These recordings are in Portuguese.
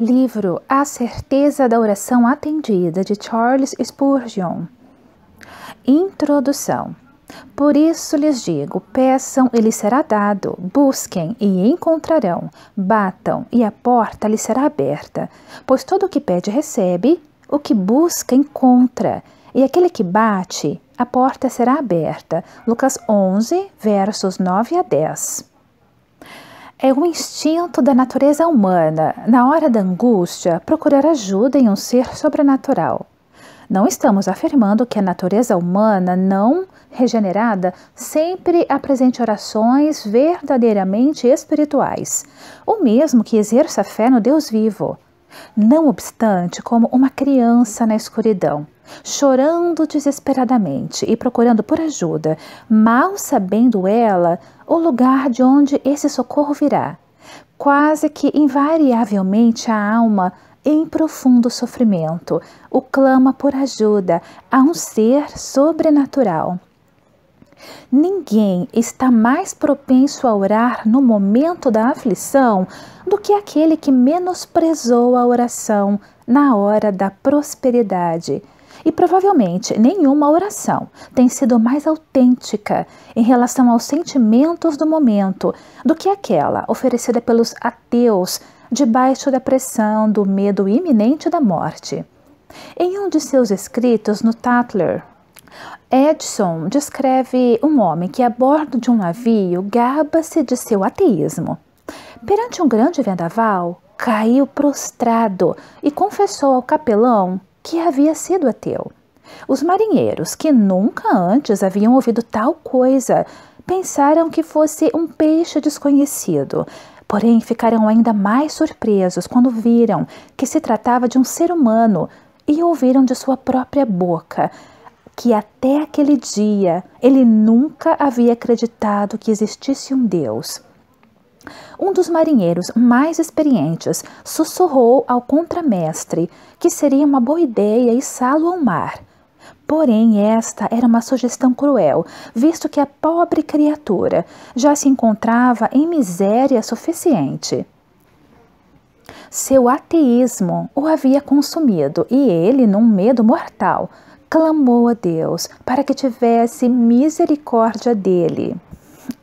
Livro A Certeza da Oração Atendida de Charles Spurgeon. Introdução. Por isso lhes digo: peçam e lhes será dado, busquem e encontrarão, batam e a porta lhes será aberta. Pois todo o que pede recebe, o que busca encontra, e aquele que bate, a porta será aberta. Lucas 11, versos 9 a 10 é um instinto da natureza humana, na hora da angústia, procurar ajuda em um ser sobrenatural. Não estamos afirmando que a natureza humana não regenerada sempre apresente orações verdadeiramente espirituais, ou mesmo que exerça fé no Deus vivo. Não obstante, como uma criança na escuridão, chorando desesperadamente e procurando por ajuda, mal sabendo ela o lugar de onde esse socorro virá. Quase que invariavelmente a alma, em profundo sofrimento, o clama por ajuda a um ser sobrenatural Ninguém está mais propenso a orar no momento da aflição do que aquele que menosprezou a oração na hora da prosperidade. E provavelmente nenhuma oração tem sido mais autêntica em relação aos sentimentos do momento do que aquela oferecida pelos ateus debaixo da pressão do medo iminente da morte. Em um de seus escritos no Tatler, Edson descreve um homem que, a bordo de um navio, gaba-se de seu ateísmo. Perante um grande vendaval, caiu prostrado e confessou ao capelão que havia sido ateu. Os marinheiros, que nunca antes haviam ouvido tal coisa, pensaram que fosse um peixe desconhecido, porém ficaram ainda mais surpresos quando viram que se tratava de um ser humano e ouviram de sua própria boca que até aquele dia ele nunca havia acreditado que existisse um Deus. Um dos marinheiros mais experientes sussurrou ao contramestre que seria uma boa ideia içá-lo ao mar. Porém, esta era uma sugestão cruel, visto que a pobre criatura já se encontrava em miséria suficiente. Seu ateísmo o havia consumido e ele, num medo mortal, clamou a Deus para que tivesse misericórdia dele.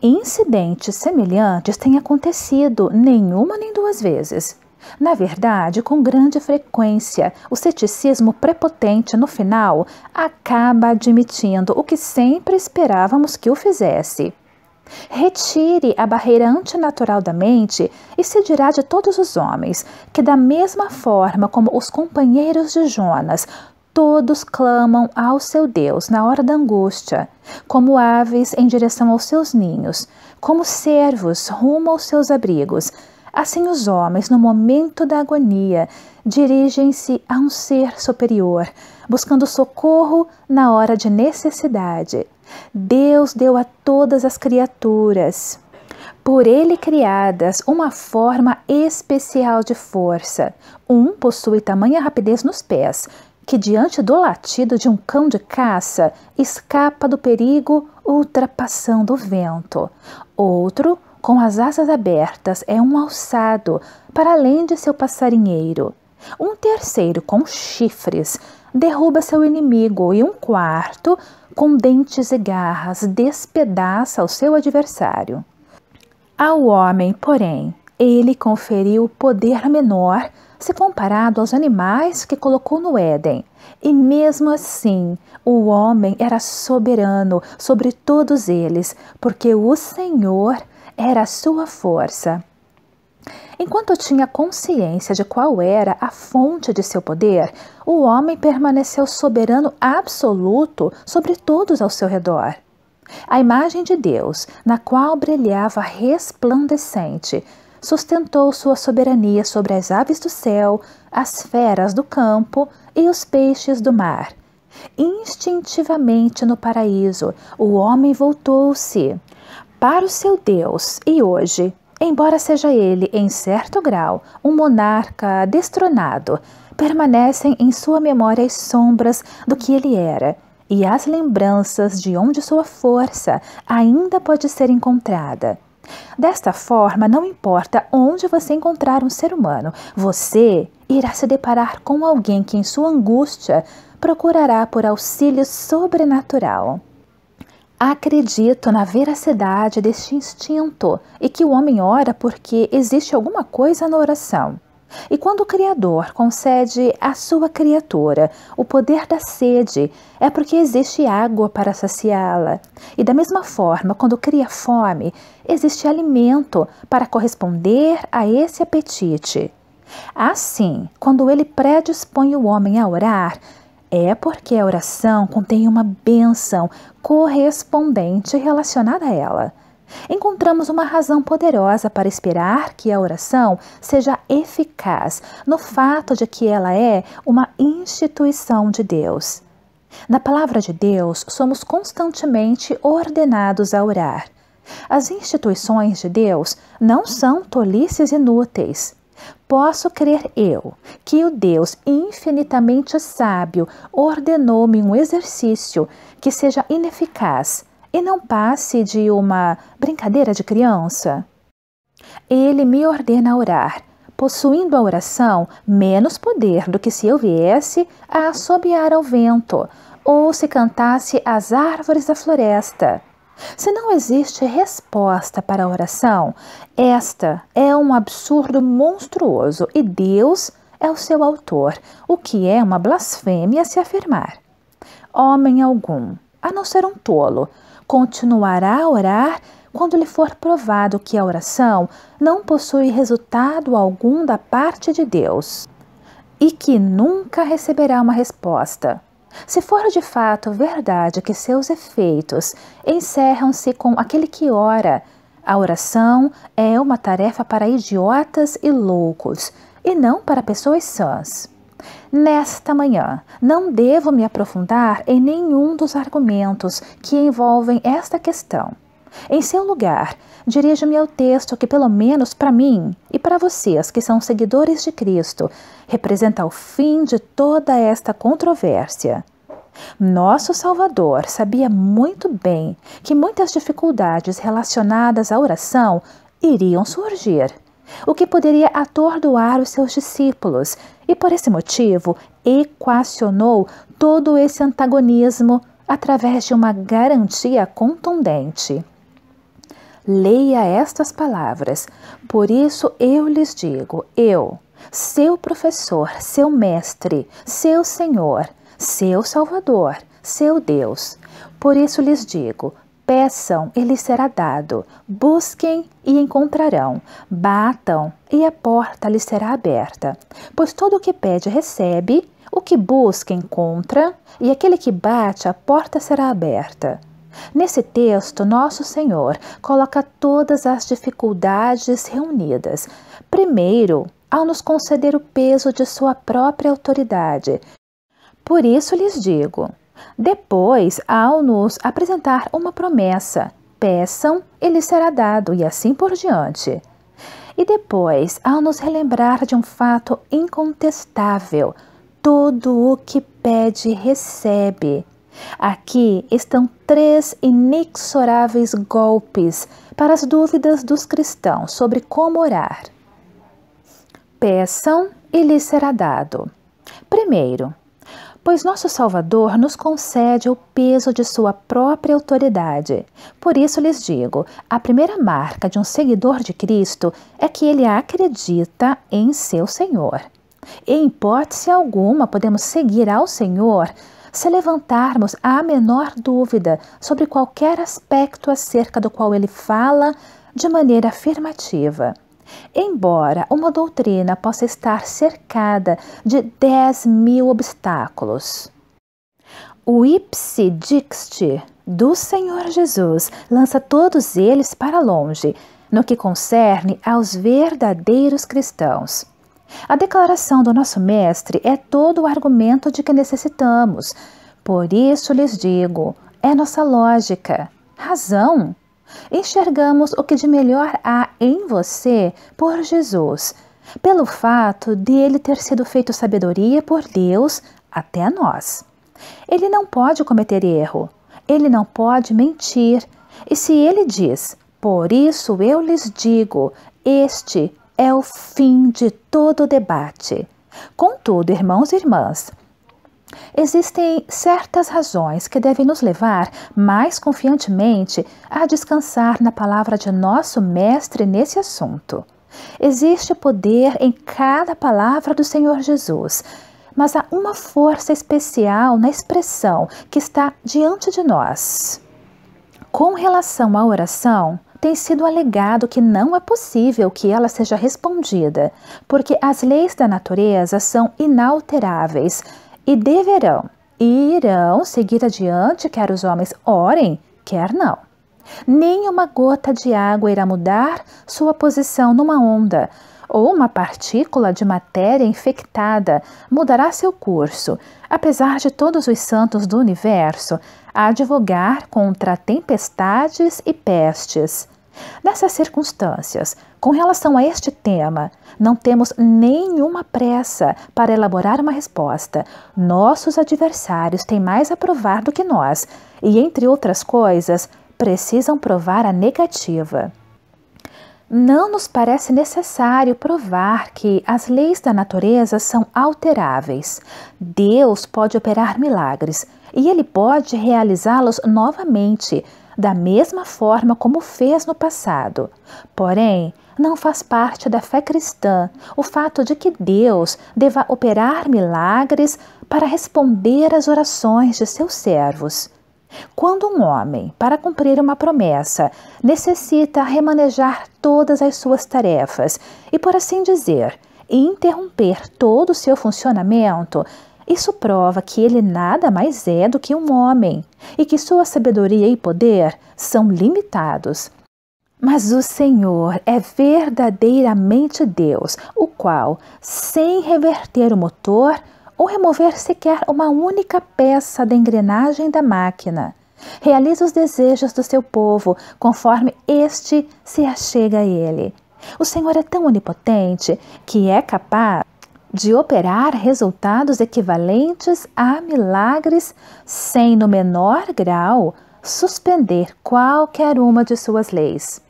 Incidentes semelhantes têm acontecido nenhuma nem duas vezes. Na verdade, com grande frequência, o ceticismo prepotente no final acaba admitindo o que sempre esperávamos que o fizesse. Retire a barreira antinatural da mente e se dirá de todos os homens que, da mesma forma como os companheiros de Jonas, Todos clamam ao seu Deus na hora da angústia, como aves em direção aos seus ninhos, como servos rumo aos seus abrigos. Assim, os homens, no momento da agonia, dirigem-se a um ser superior, buscando socorro na hora de necessidade. Deus deu a todas as criaturas, por ele criadas, uma forma especial de força. Um possui tamanha rapidez nos pés, que, diante do latido de um cão de caça, escapa do perigo ultrapassando o vento. Outro, com as asas abertas, é um alçado para além de seu passarinheiro. Um terceiro, com chifres, derruba seu inimigo. E um quarto, com dentes e garras, despedaça o seu adversário. Ao homem, porém, ele conferiu poder menor se comparado aos animais que colocou no Éden. E mesmo assim, o homem era soberano sobre todos eles, porque o Senhor era a sua força. Enquanto tinha consciência de qual era a fonte de seu poder, o homem permaneceu soberano absoluto sobre todos ao seu redor. A imagem de Deus, na qual brilhava resplandecente, sustentou sua soberania sobre as aves do céu, as feras do campo e os peixes do mar. Instintivamente no paraíso, o homem voltou-se para o seu Deus e hoje, embora seja ele, em certo grau, um monarca destronado, permanecem em sua memória as sombras do que ele era e as lembranças de onde sua força ainda pode ser encontrada. Desta forma, não importa onde você encontrar um ser humano, você irá se deparar com alguém que, em sua angústia, procurará por auxílio sobrenatural. Acredito na veracidade deste instinto e que o homem ora porque existe alguma coisa na oração. E quando o Criador concede à sua criatura o poder da sede, é porque existe água para saciá-la. E da mesma forma, quando cria fome, existe alimento para corresponder a esse apetite. Assim, quando ele predispõe o homem a orar, é porque a oração contém uma bênção correspondente relacionada a ela. Encontramos uma razão poderosa para esperar que a oração seja eficaz no fato de que ela é uma instituição de Deus. Na palavra de Deus, somos constantemente ordenados a orar. As instituições de Deus não são tolices inúteis. Posso crer eu que o Deus infinitamente sábio ordenou-me um exercício que seja ineficaz, e não passe de uma brincadeira de criança. Ele me ordena orar, possuindo a oração menos poder do que se eu viesse a assobiar ao vento ou se cantasse às árvores da floresta. Se não existe resposta para a oração, esta é um absurdo monstruoso e Deus é o seu autor, o que é uma blasfêmia se afirmar. Homem algum, a não ser um tolo, continuará a orar quando lhe for provado que a oração não possui resultado algum da parte de Deus e que nunca receberá uma resposta. Se for de fato verdade que seus efeitos encerram-se com aquele que ora, a oração é uma tarefa para idiotas e loucos, e não para pessoas sãs. Nesta manhã, não devo me aprofundar em nenhum dos argumentos que envolvem esta questão. Em seu lugar, dirijo-me ao texto que, pelo menos para mim e para vocês que são seguidores de Cristo, representa o fim de toda esta controvérsia. Nosso Salvador sabia muito bem que muitas dificuldades relacionadas à oração iriam surgir o que poderia atordoar os seus discípulos, e por esse motivo equacionou todo esse antagonismo através de uma garantia contundente. Leia estas palavras, por isso eu lhes digo: eu, seu professor, seu mestre, seu senhor, seu salvador, seu Deus. Por isso lhes digo: Peçam e lhes será dado, busquem e encontrarão, batam e a porta lhes será aberta. Pois todo o que pede recebe, o que busca encontra, e aquele que bate, a porta será aberta. Nesse texto, Nosso Senhor coloca todas as dificuldades reunidas. Primeiro, ao nos conceder o peso de sua própria autoridade. Por isso lhes digo: depois, ao nos apresentar uma promessa, peçam e lhes será dado, e assim por diante. E depois, ao nos relembrar de um fato incontestável, todo o que pede recebe. Aqui estão três inexoráveis golpes para as dúvidas dos cristãos sobre como orar. Peçam e lhes será dado. Primeiro, pois nosso Salvador nos concede o peso de sua própria autoridade. Por isso lhes digo: a primeira marca de um seguidor de Cristo é que ele acredita em seu Senhor. Em hipótese alguma, podemos seguir ao Senhor se levantarmos a menor dúvida sobre qualquer aspecto acerca do qual ele fala de maneira afirmativa. Embora uma doutrina possa estar cercada de 10 mil obstáculos, o ipsi dixti do Senhor Jesus lança todos eles para longe, no que concerne aos verdadeiros cristãos. A declaração do nosso Mestre é todo o argumento de que necessitamos. Por isso lhes digo, é nossa lógica, razão, Enxergamos o que de melhor há em você por Jesus, pelo fato de ele ter sido feito sabedoria por Deus até nós. Ele não pode cometer erro, ele não pode mentir. E se ele diz, por isso eu lhes digo, este é o fim de todo debate. Contudo, irmãos e irmãs, Existem certas razões que devem nos levar mais confiantemente a descansar na palavra de nosso Mestre nesse assunto. Existe poder em cada palavra do Senhor Jesus, mas há uma força especial na expressão que está diante de nós. Com relação à oração, tem sido alegado que não é possível que ela seja respondida, porque as leis da natureza são inalteráveis e deverão e irão seguir adiante, quer os homens orem, quer não. Nenhuma gota de água irá mudar sua posição numa onda, ou uma partícula de matéria infectada mudará seu curso, apesar de todos os santos do universo a advogar contra tempestades e pestes. Nessas circunstâncias, com relação a este tema, não temos nenhuma pressa para elaborar uma resposta. Nossos adversários têm mais a provar do que nós e, entre outras coisas, precisam provar a negativa. Não nos parece necessário provar que as leis da natureza são alteráveis. Deus pode operar milagres e ele pode realizá-los novamente da mesma forma como fez no passado. Porém, não faz parte da fé cristã o fato de que Deus deva operar milagres para responder às orações de seus servos. Quando um homem, para cumprir uma promessa, necessita remanejar todas as suas tarefas e, por assim dizer, interromper todo o seu funcionamento, isso prova que ele nada mais é do que um homem e que sua sabedoria e poder são limitados. Mas o Senhor é verdadeiramente Deus, o qual, sem reverter o motor ou remover sequer uma única peça da engrenagem da máquina, realiza os desejos do seu povo conforme este se achega a ele. O Senhor é tão onipotente que é capaz de operar resultados equivalentes a milagres sem, no menor grau, suspender qualquer uma de suas leis.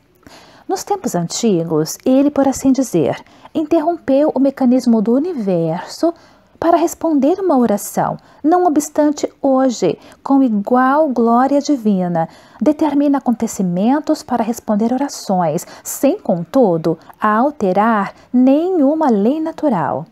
Nos tempos antigos, ele, por assim dizer, interrompeu o mecanismo do universo para responder uma oração, não obstante hoje, com igual glória divina, determina acontecimentos para responder orações, sem, contudo, alterar nenhuma lei natural.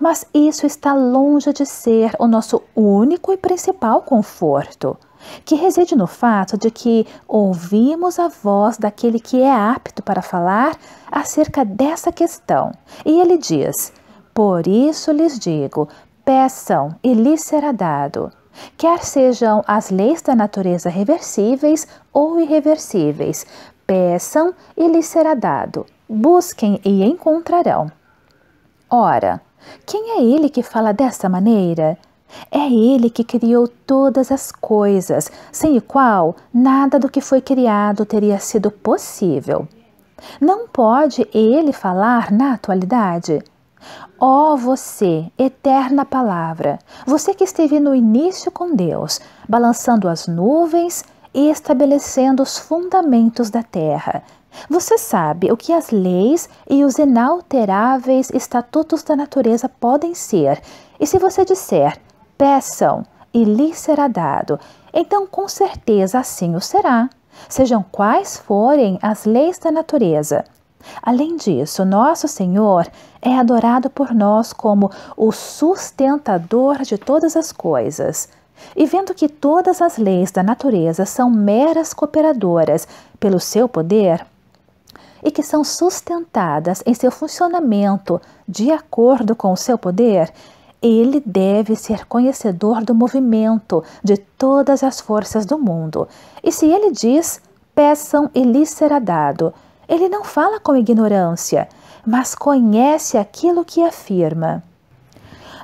Mas isso está longe de ser o nosso único e principal conforto, que reside no fato de que ouvimos a voz daquele que é apto para falar acerca dessa questão. E ele diz: Por isso lhes digo, peçam e lhes será dado. Quer sejam as leis da natureza reversíveis ou irreversíveis, peçam e lhes será dado. Busquem e encontrarão. Ora, quem é ele que fala dessa maneira? É ele que criou todas as coisas, sem o qual nada do que foi criado teria sido possível. Não pode ele falar na atualidade? Ó oh, você, eterna palavra, você que esteve no início com Deus, balançando as nuvens e estabelecendo os fundamentos da terra, você sabe o que as leis e os inalteráveis estatutos da natureza podem ser. E se você disser, peçam, e lhe será dado, então com certeza assim o será, sejam quais forem as leis da natureza. Além disso, nosso Senhor é adorado por nós como o sustentador de todas as coisas. E vendo que todas as leis da natureza são meras cooperadoras pelo seu poder, e que são sustentadas em seu funcionamento de acordo com o seu poder, ele deve ser conhecedor do movimento de todas as forças do mundo. E se ele diz, peçam e lhes será dado, ele não fala com ignorância, mas conhece aquilo que afirma.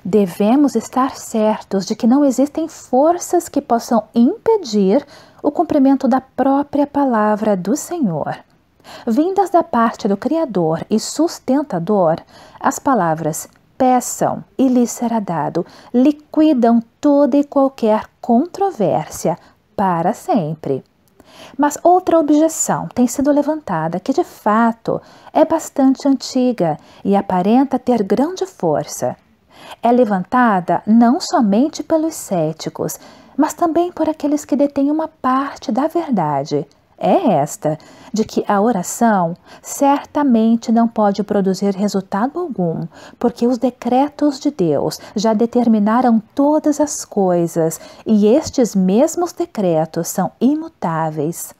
Devemos estar certos de que não existem forças que possam impedir o cumprimento da própria palavra do Senhor. Vindas da parte do Criador e sustentador, as palavras peçam e lhes será dado, liquidam toda e qualquer controvérsia para sempre. Mas outra objeção tem sido levantada que, de fato, é bastante antiga e aparenta ter grande força. É levantada não somente pelos céticos, mas também por aqueles que detêm uma parte da verdade, é esta: de que a oração certamente não pode produzir resultado algum, porque os decretos de Deus já determinaram todas as coisas e estes mesmos decretos são imutáveis.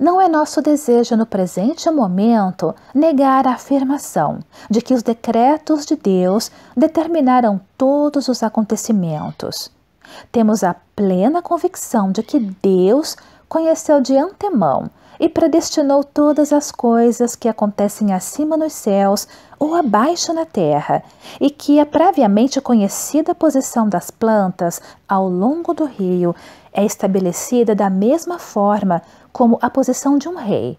Não é nosso desejo no presente momento negar a afirmação de que os decretos de Deus determinaram todos os acontecimentos. Temos a plena convicção de que Deus conheceu de antemão e predestinou todas as coisas que acontecem acima nos céus ou abaixo na terra, e que a é previamente conhecida posição das plantas ao longo do rio é estabelecida da mesma forma como a posição de um rei,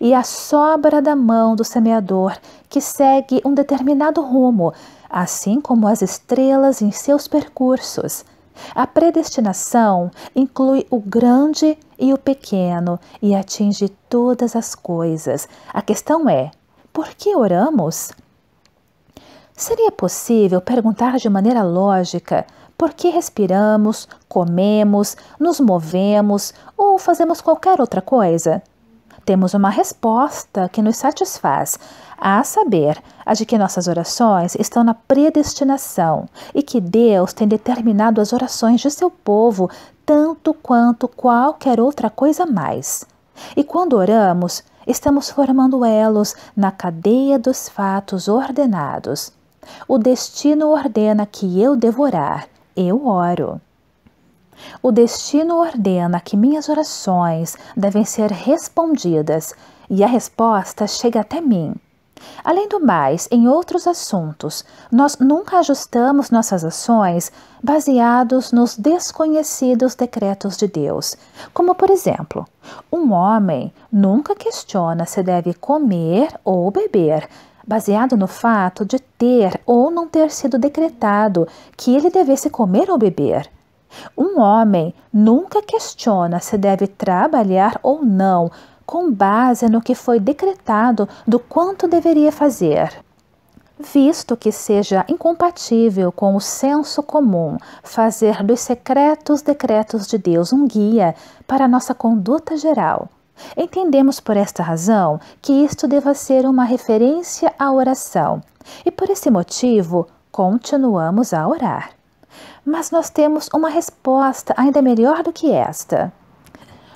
e a sobra da mão do semeador que segue um determinado rumo, assim como as estrelas em seus percursos a predestinação inclui o grande e o pequeno e atinge todas as coisas. A questão é: por que oramos? Seria possível perguntar de maneira lógica por que respiramos, comemos, nos movemos ou fazemos qualquer outra coisa? temos uma resposta que nos satisfaz, a saber, a de que nossas orações estão na predestinação e que Deus tem determinado as orações de seu povo tanto quanto qualquer outra coisa mais. E quando oramos, estamos formando elos na cadeia dos fatos ordenados. O destino ordena que eu devorar, eu oro. O destino ordena que minhas orações devem ser respondidas e a resposta chega até mim. Além do mais, em outros assuntos, nós nunca ajustamos nossas ações baseados nos desconhecidos decretos de Deus. Como, por exemplo, um homem nunca questiona se deve comer ou beber, baseado no fato de ter ou não ter sido decretado que ele devesse comer ou beber. Um homem nunca questiona se deve trabalhar ou não, com base no que foi decretado do quanto deveria fazer. Visto que seja incompatível com o senso comum fazer dos secretos decretos de Deus um guia para nossa conduta geral. Entendemos por esta razão que isto deva ser uma referência à oração, e por esse motivo continuamos a orar. Mas nós temos uma resposta ainda melhor do que esta.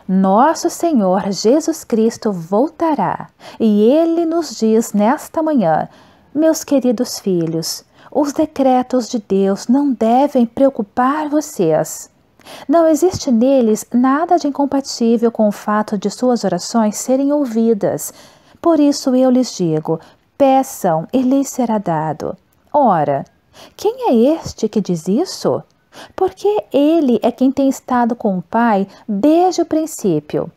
Nosso Senhor Jesus Cristo voltará e ele nos diz nesta manhã: Meus queridos filhos, os decretos de Deus não devem preocupar vocês. Não existe neles nada de incompatível com o fato de suas orações serem ouvidas. Por isso eu lhes digo: peçam e lhes será dado. Ora, quem é este que diz isso? Porque ele é quem tem estado com o Pai desde o princípio.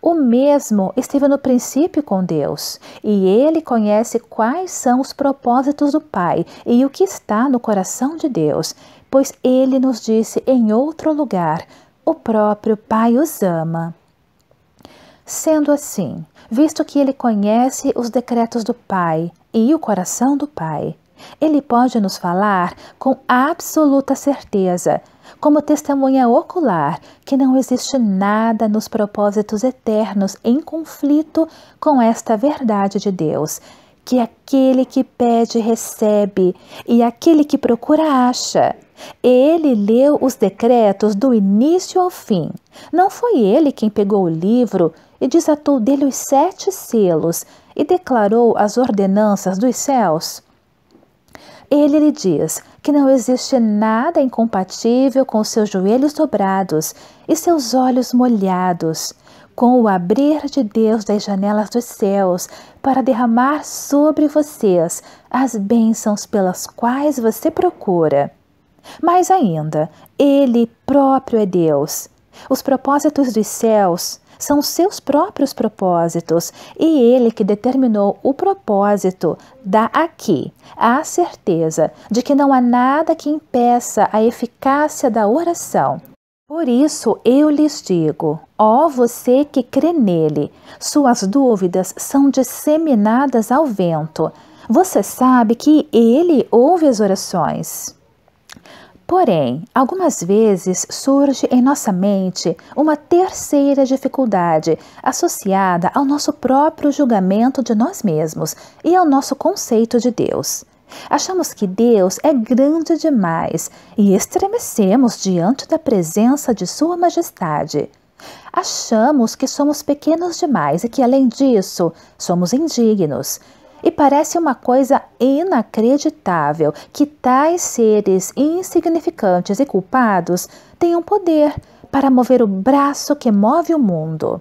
O mesmo esteve no princípio com Deus, e ele conhece quais são os propósitos do Pai e o que está no coração de Deus, pois ele nos disse em outro lugar: o próprio Pai os ama. Sendo assim, visto que ele conhece os decretos do Pai e o coração do Pai, ele pode nos falar com absoluta certeza, como testemunha ocular, que não existe nada nos propósitos eternos em conflito com esta verdade de Deus, que aquele que pede recebe e aquele que procura acha. Ele leu os decretos do início ao fim. Não foi ele quem pegou o livro e desatou dele os sete selos e declarou as ordenanças dos céus. Ele lhe diz que não existe nada incompatível com seus joelhos dobrados e seus olhos molhados, com o abrir de Deus das janelas dos céus para derramar sobre vocês as bênçãos pelas quais você procura. Mais ainda, Ele próprio é Deus. Os propósitos dos céus são seus próprios propósitos e ele que determinou o propósito dá aqui a certeza de que não há nada que impeça a eficácia da oração. Por isso eu lhes digo, ó você que crê nele, suas dúvidas são disseminadas ao vento. Você sabe que ele ouve as orações. Porém, algumas vezes surge em nossa mente uma terceira dificuldade associada ao nosso próprio julgamento de nós mesmos e ao nosso conceito de Deus. Achamos que Deus é grande demais e estremecemos diante da presença de Sua Majestade. Achamos que somos pequenos demais e que, além disso, somos indignos, e parece uma coisa inacreditável que tais seres insignificantes e culpados tenham poder para mover o braço que move o mundo.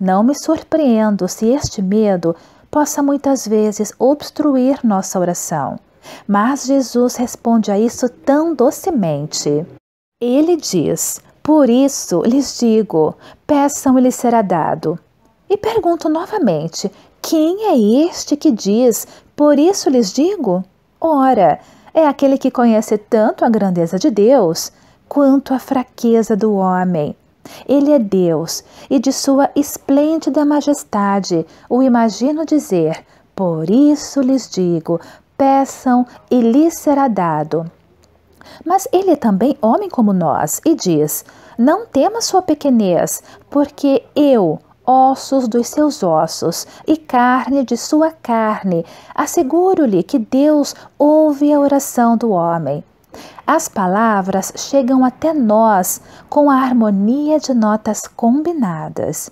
Não me surpreendo se este medo possa muitas vezes obstruir nossa oração. Mas Jesus responde a isso tão docemente. Ele diz: Por isso lhes digo, peçam e lhes será dado. E pergunto novamente: quem é este que diz, por isso lhes digo? Ora, é aquele que conhece tanto a grandeza de Deus quanto a fraqueza do homem. Ele é Deus, e de sua esplêndida majestade o imagino dizer: Por isso lhes digo, peçam e lhes será dado. Mas ele é também homem como nós, e diz: Não tema sua pequenez, porque eu, ossos dos seus ossos e carne de sua carne. Asseguro-lhe que Deus ouve a oração do homem. As palavras chegam até nós com a harmonia de notas combinadas.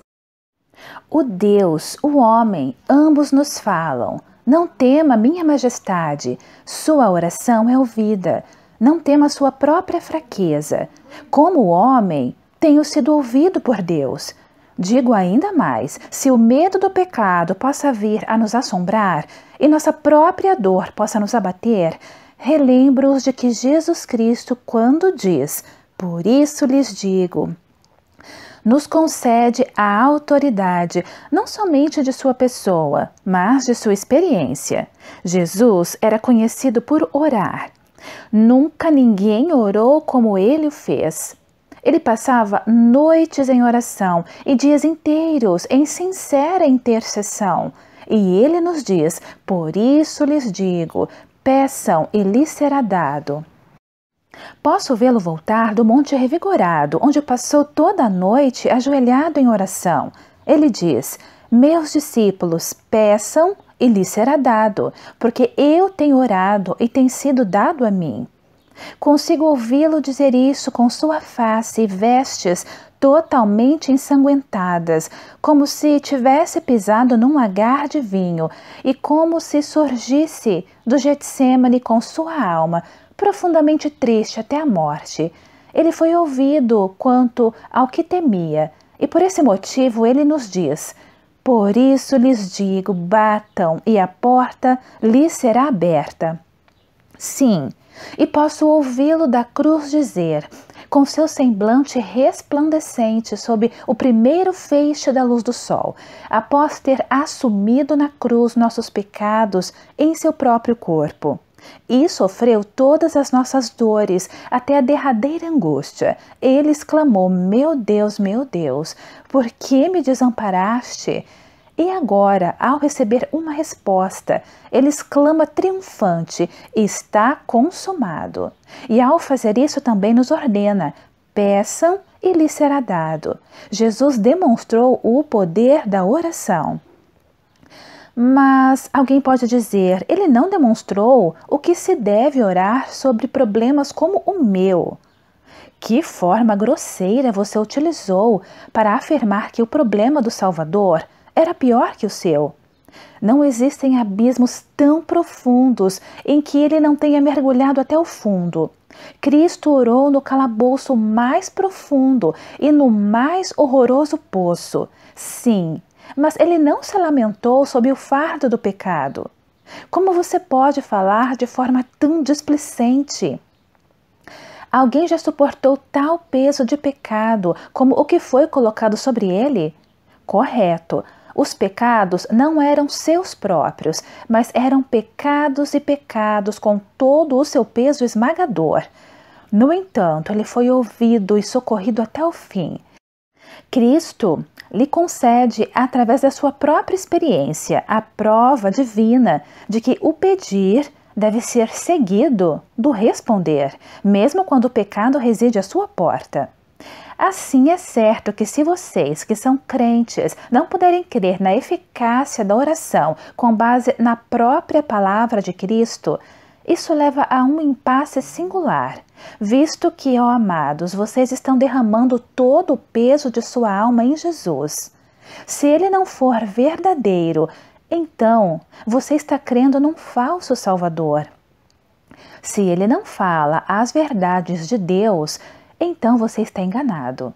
O Deus, o homem, ambos nos falam. Não tema, minha majestade, sua oração é ouvida. Não tema sua própria fraqueza. Como o homem, tenho sido ouvido por Deus. Digo ainda mais: se o medo do pecado possa vir a nos assombrar e nossa própria dor possa nos abater, relembro-os de que Jesus Cristo, quando diz, por isso lhes digo, nos concede a autoridade, não somente de sua pessoa, mas de sua experiência. Jesus era conhecido por orar. Nunca ninguém orou como ele o fez. Ele passava noites em oração e dias inteiros em sincera intercessão. E ele nos diz: Por isso lhes digo, peçam e lhes será dado. Posso vê-lo voltar do monte revigorado, onde passou toda a noite ajoelhado em oração. Ele diz: Meus discípulos, peçam e lhes será dado, porque eu tenho orado e tem sido dado a mim. Consigo ouvi-lo dizer isso com sua face e vestes totalmente ensanguentadas, como se tivesse pisado num lagar de vinho e como se surgisse do Getsemane com sua alma, profundamente triste até a morte. Ele foi ouvido quanto ao que temia, e por esse motivo ele nos diz: Por isso lhes digo, batam, e a porta lhes será aberta. Sim, e posso ouvi-lo da cruz dizer, com seu semblante resplandecente sob o primeiro feixe da luz do sol, após ter assumido na cruz nossos pecados em seu próprio corpo. E sofreu todas as nossas dores até a derradeira angústia. Ele exclamou: Meu Deus, meu Deus, por que me desamparaste? E agora, ao receber uma resposta, ele exclama triunfante: Está consumado. E ao fazer isso, também nos ordena: Peçam e lhes será dado. Jesus demonstrou o poder da oração. Mas alguém pode dizer, ele não demonstrou o que se deve orar sobre problemas como o meu. Que forma grosseira você utilizou para afirmar que o problema do Salvador era pior que o seu. Não existem abismos tão profundos em que ele não tenha mergulhado até o fundo. Cristo orou no calabouço mais profundo e no mais horroroso poço. Sim, mas ele não se lamentou sob o fardo do pecado. Como você pode falar de forma tão displicente? Alguém já suportou tal peso de pecado como o que foi colocado sobre ele? Correto, os pecados não eram seus próprios, mas eram pecados e pecados com todo o seu peso esmagador. No entanto, ele foi ouvido e socorrido até o fim. Cristo lhe concede, através da sua própria experiência, a prova divina de que o pedir deve ser seguido do responder, mesmo quando o pecado reside à sua porta. Assim é certo que se vocês que são crentes não puderem crer na eficácia da oração com base na própria palavra de Cristo, isso leva a um impasse singular, visto que, ó amados, vocês estão derramando todo o peso de sua alma em Jesus. Se ele não for verdadeiro, então você está crendo num falso Salvador. Se ele não fala as verdades de Deus, então você está enganado.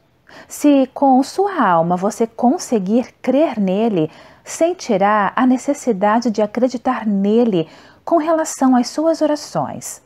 Se com sua alma você conseguir crer nele, sentirá a necessidade de acreditar nele com relação às suas orações.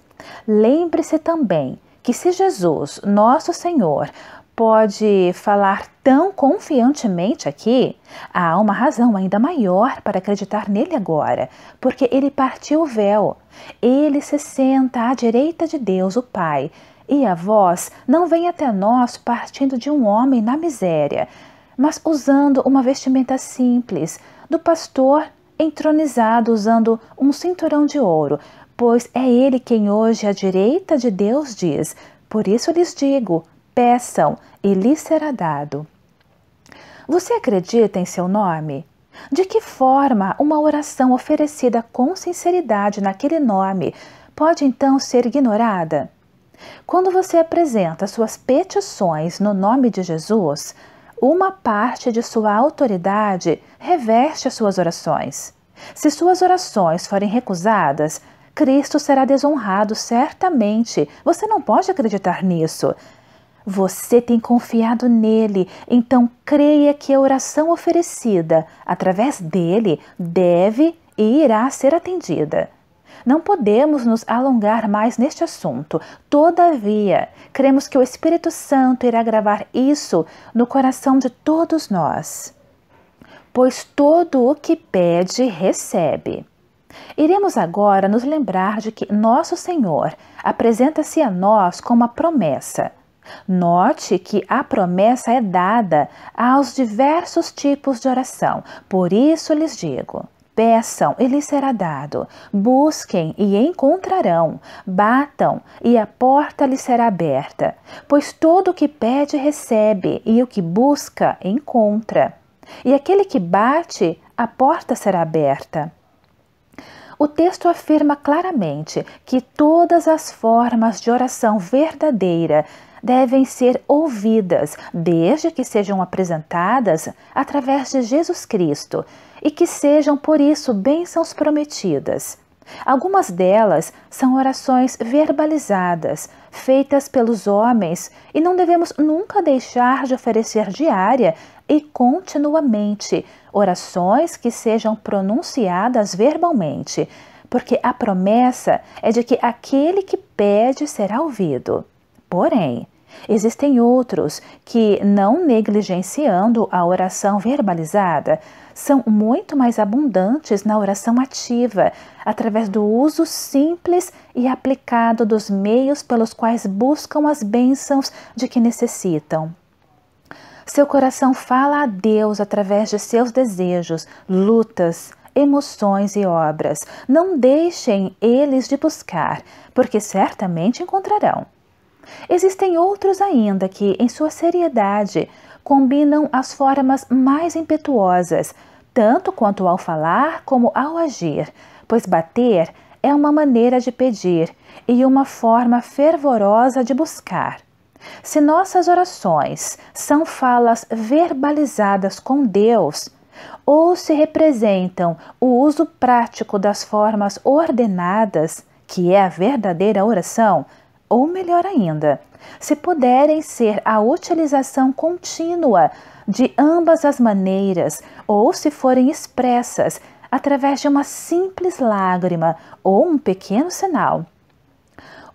Lembre-se também que, se Jesus, nosso Senhor, pode falar tão confiantemente aqui, há uma razão ainda maior para acreditar nele agora, porque ele partiu o véu. Ele se senta à direita de Deus, o Pai, e a vós não vem até nós partindo de um homem na miséria, mas usando uma vestimenta simples, do pastor entronizado usando um cinturão de ouro, pois é ele quem hoje à direita de Deus diz: Por isso lhes digo, peçam e lhes será dado. Você acredita em seu nome? De que forma uma oração oferecida com sinceridade naquele nome pode então ser ignorada? Quando você apresenta suas petições no nome de Jesus, uma parte de sua autoridade reveste as suas orações. Se suas orações forem recusadas, Cristo será desonrado certamente. Você não pode acreditar nisso. Você tem confiado nele, então creia que a oração oferecida através dele deve e irá ser atendida. Não podemos nos alongar mais neste assunto. Todavia, cremos que o Espírito Santo irá gravar isso no coração de todos nós. Pois todo o que pede, recebe. Iremos agora nos lembrar de que nosso Senhor apresenta-se a nós como uma promessa. Note que a promessa é dada aos diversos tipos de oração, por isso lhes digo: Peçam e lhes será dado. Busquem e encontrarão. Batam e a porta lhes será aberta. Pois todo o que pede recebe, e o que busca encontra. E aquele que bate, a porta será aberta. O texto afirma claramente que todas as formas de oração verdadeira devem ser ouvidas, desde que sejam apresentadas através de Jesus Cristo e que sejam por isso bênçãos prometidas. Algumas delas são orações verbalizadas, feitas pelos homens, e não devemos nunca deixar de oferecer diária e continuamente orações que sejam pronunciadas verbalmente, porque a promessa é de que aquele que pede será ouvido. Porém, existem outros que, não negligenciando a oração verbalizada, são muito mais abundantes na oração ativa, através do uso simples e aplicado dos meios pelos quais buscam as bênçãos de que necessitam. Seu coração fala a Deus através de seus desejos, lutas, emoções e obras. Não deixem eles de buscar, porque certamente encontrarão. Existem outros ainda que, em sua seriedade, combinam as formas mais impetuosas, tanto quanto ao falar como ao agir, pois bater é uma maneira de pedir e uma forma fervorosa de buscar. Se nossas orações são falas verbalizadas com Deus, ou se representam o uso prático das formas ordenadas, que é a verdadeira oração, ou melhor ainda, se puderem ser a utilização contínua de ambas as maneiras ou se forem expressas através de uma simples lágrima ou um pequeno sinal.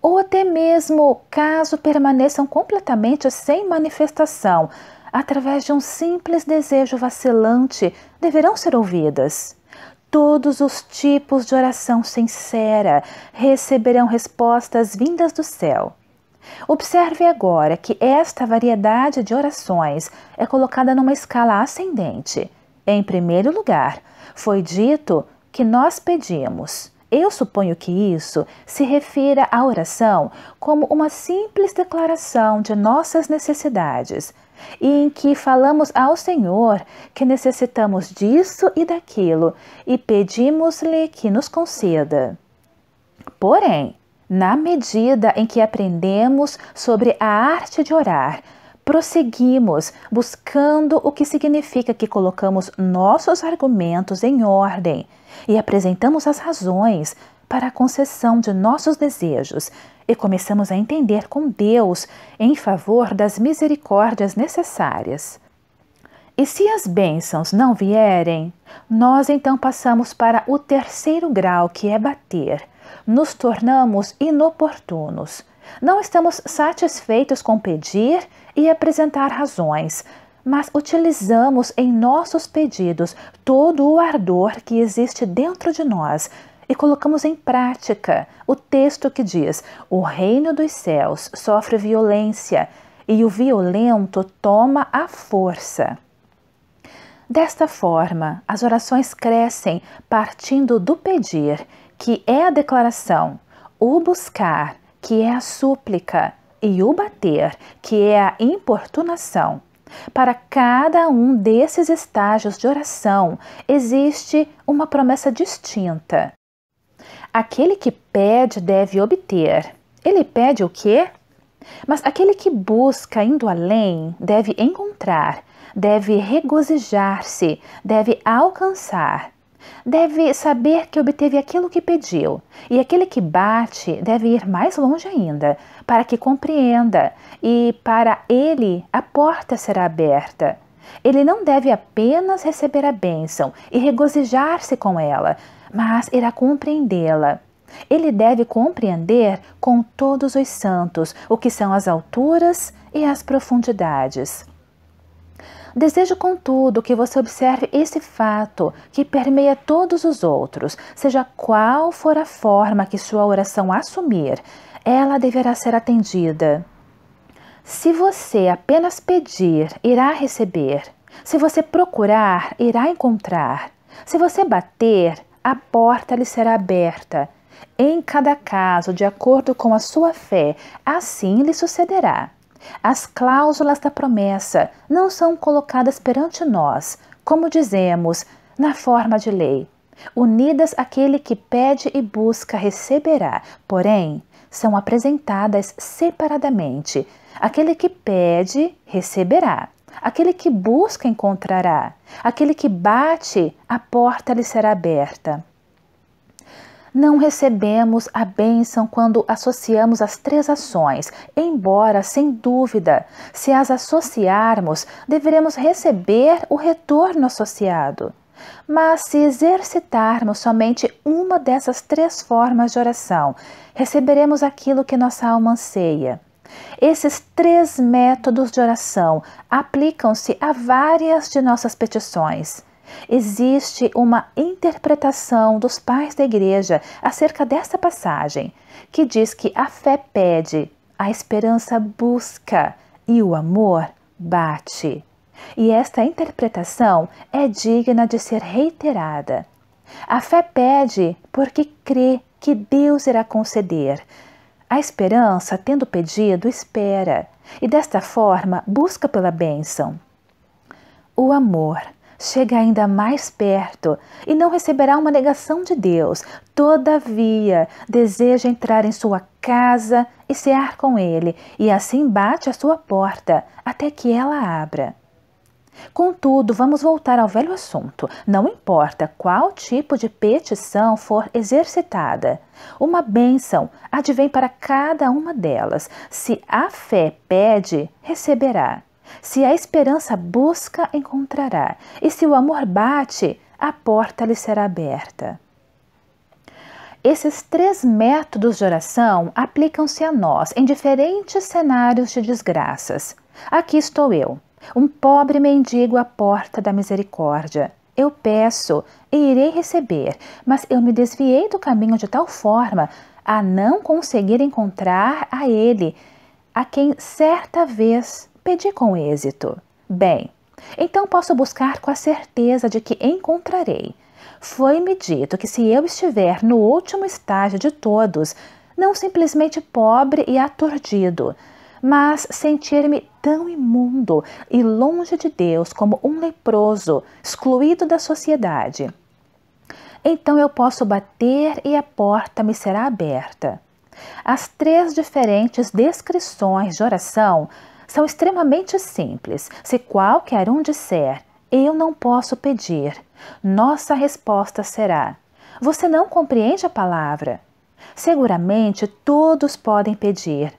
Ou até mesmo caso permaneçam completamente sem manifestação, através de um simples desejo vacilante, deverão ser ouvidas todos os tipos de oração sincera receberão respostas vindas do céu. Observe agora que esta variedade de orações é colocada numa escala ascendente. Em primeiro lugar, foi dito que nós pedimos. Eu suponho que isso se refira à oração como uma simples declaração de nossas necessidades e em que falamos ao Senhor que necessitamos disso e daquilo e pedimos-lhe que nos conceda. Porém, na medida em que aprendemos sobre a arte de orar, prosseguimos buscando o que significa que colocamos nossos argumentos em ordem e apresentamos as razões para a concessão de nossos desejos e começamos a entender com Deus em favor das misericórdias necessárias. E se as bênçãos não vierem, nós então passamos para o terceiro grau, que é bater. Nos tornamos inoportunos não estamos satisfeitos com pedir e apresentar razões, mas utilizamos em nossos pedidos todo o ardor que existe dentro de nós e colocamos em prática o texto que diz: O reino dos céus sofre violência e o violento toma a força. Desta forma, as orações crescem partindo do pedir, que é a declaração, o buscar que é a súplica, e o bater, que é a importunação. Para cada um desses estágios de oração existe uma promessa distinta. Aquele que pede deve obter. Ele pede o quê? Mas aquele que busca indo além deve encontrar, deve regozijar-se, deve alcançar deve saber que obteve aquilo que pediu, e aquele que bate deve ir mais longe ainda, para que compreenda, e para ele a porta será aberta. Ele não deve apenas receber a bênção e regozijar-se com ela, mas irá compreendê-la. Ele deve compreender com todos os santos o que são as alturas e as profundidades. Desejo, contudo, que você observe esse fato que permeia todos os outros, seja qual for a forma que sua oração assumir, ela deverá ser atendida. Se você apenas pedir, irá receber. Se você procurar, irá encontrar. Se você bater, a porta lhe será aberta. Em cada caso, de acordo com a sua fé, assim lhe sucederá. As cláusulas da promessa não são colocadas perante nós, como dizemos, na forma de lei. Unidas aquele que pede e busca receberá, porém, são apresentadas separadamente. Aquele que pede, receberá. Aquele que busca, encontrará. Aquele que bate, a porta lhe será aberta. Não recebemos a bênção quando associamos as três ações, embora, sem dúvida, se as associarmos, deveremos receber o retorno associado. Mas se exercitarmos somente uma dessas três formas de oração, receberemos aquilo que nossa alma anseia. Esses três métodos de oração aplicam-se a várias de nossas petições. Existe uma interpretação dos pais da igreja acerca dessa passagem, que diz que a fé pede, a esperança busca e o amor bate. E esta interpretação é digna de ser reiterada. A fé pede porque crê que Deus irá conceder. A esperança, tendo pedido, espera e desta forma busca pela bênção. O amor chega ainda mais perto e não receberá uma negação de Deus. Todavia, deseja entrar em sua casa e cear com ele, e assim bate à sua porta até que ela abra. Contudo, vamos voltar ao velho assunto. Não importa qual tipo de petição for exercitada, uma bênção advém para cada uma delas. Se a fé pede, receberá. Se a esperança busca, encontrará, e se o amor bate, a porta lhe será aberta. Esses três métodos de oração aplicam-se a nós em diferentes cenários de desgraças. Aqui estou eu, um pobre mendigo à porta da misericórdia. Eu peço e irei receber, mas eu me desviei do caminho de tal forma a não conseguir encontrar a ele, a quem certa vez pedi com êxito. Bem, então posso buscar com a certeza de que encontrarei. Foi-me dito que se eu estiver no último estágio de todos, não simplesmente pobre e aturdido, mas sentir-me tão imundo e longe de Deus como um leproso, excluído da sociedade. Então eu posso bater e a porta me será aberta. As três diferentes descrições de oração são extremamente simples. Se qualquer um disser, eu não posso pedir, nossa resposta será: você não compreende a palavra. Seguramente todos podem pedir.